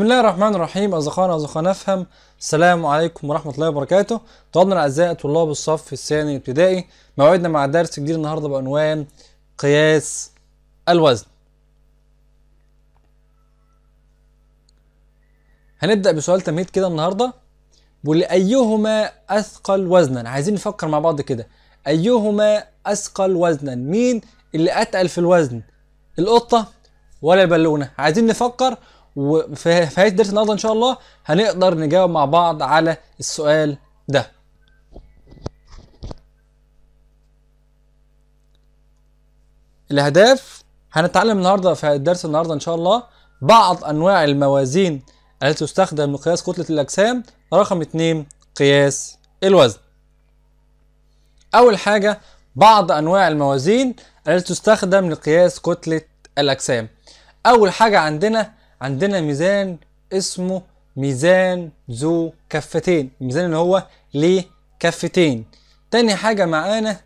بسم الله الرحمن الرحيم أصدقائنا اصدقاء نفهم السلام عليكم ورحمة الله وبركاته طلابنا الأعزاء طلاب الصف الثاني الابتدائي موعدنا مع درس جديد النهاردة بعنوان قياس الوزن هنبدأ بسؤال تمهيد كده النهاردة بيقول أيهما أثقل وزنا عايزين نفكر مع بعض كده أيهما أثقل وزنا مين اللي أتقل في الوزن القطة ولا البالونة عايزين نفكر وفي نهايه الدرس النهارده ان شاء الله هنقدر نجاوب مع بعض على السؤال ده الاهداف هنتعلم النهارده في الدرس النهارده ان شاء الله بعض انواع الموازين التي تستخدم لقياس كتله الاجسام رقم 2 قياس الوزن اول حاجه بعض انواع الموازين التي تستخدم لقياس كتله الاجسام اول حاجه عندنا عندنا ميزان اسمه ميزان ذو كفتين الميزان اللي هو ليه كفتين تاني حاجة معانا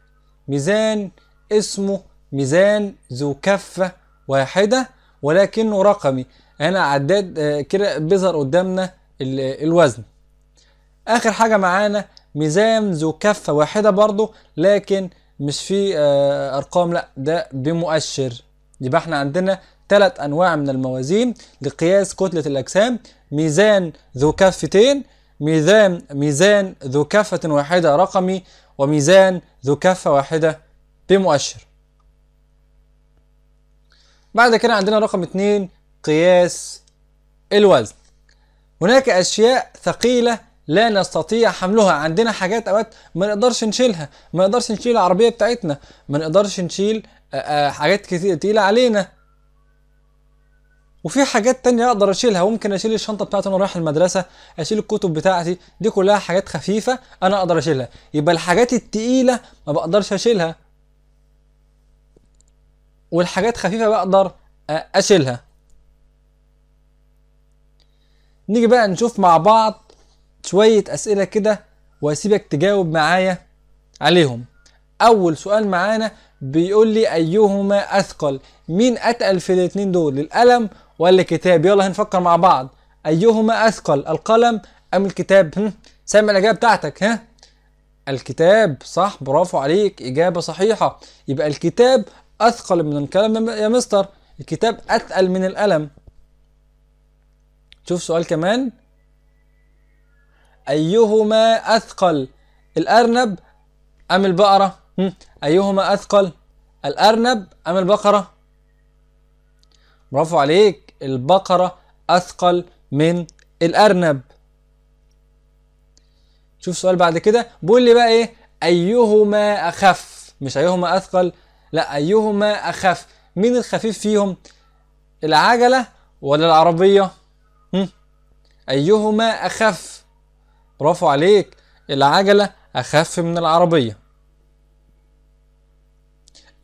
ميزان اسمه ميزان ذو كفة واحدة ولكنه رقمي هنا عداد آه، كده بيظهر قدامنا الوزن اخر حاجة معانا ميزان ذو كفة واحدة برضو لكن مش فيه آه، ارقام لا ده بمؤشر يبقى احنا عندنا ثلاث أنواع من الموازين لقياس كتلة الأجسام ميزان ذو كفتين ميزان ميزان ذو كفة واحدة رقمي وميزان ذو كفة واحدة بمؤشر بعد كده عندنا رقم اتنين قياس الوزن هناك أشياء ثقيلة لا نستطيع حملها عندنا حاجات اوقات ما نقدرش نشيلها ما نقدرش نشيل العربيه بتاعتنا ما نقدرش نشيل آه، آه، حاجات كتير تقيله علينا وفي حاجات تانية اقدر اشيلها ممكن اشيل الشنطه بتاعتي وانا رايح المدرسه اشيل الكتب بتاعتي دي كلها حاجات خفيفه انا اقدر اشيلها يبقى الحاجات التقيله ما بقدرش اشيلها والحاجات خفيفه بقدر اشيلها نيجي بقى نشوف مع بعض شويه اسئله كده واسيبك تجاوب معايا عليهم اول سؤال معانا بيقول لي ايهما اثقل مين اتقل في الاتنين دول القلم ولا كتاب يلا هنفكر مع بعض ايهما اثقل القلم ام الكتاب هم؟ سامع الاجابه بتاعتك ها الكتاب صح برافو عليك اجابه صحيحه يبقى الكتاب اثقل من القلم يا مستر الكتاب اثقل من القلم شوف سؤال كمان ايهما اثقل الارنب ام البقره هم؟ ايهما اثقل الارنب ام البقره برافو عليك البقرة أثقل من الأرنب شوف سؤال بعد كده بيقول لي بقى إيه أيهما أخف مش أيهما أثقل لا أيهما أخف مين الخفيف فيهم العجلة ولا العربية هم؟ أيهما أخف برافو عليك العجلة أخف من العربية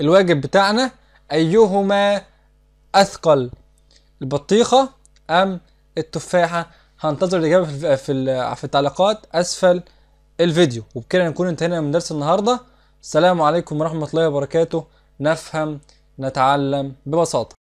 الواجب بتاعنا أيهما أثقل البطيخه ام التفاحه هنتظر الاجابه في في, في التعليقات اسفل الفيديو وبكده نكون انتهينا من درس النهارده السلام عليكم ورحمه الله وبركاته نفهم نتعلم ببساطه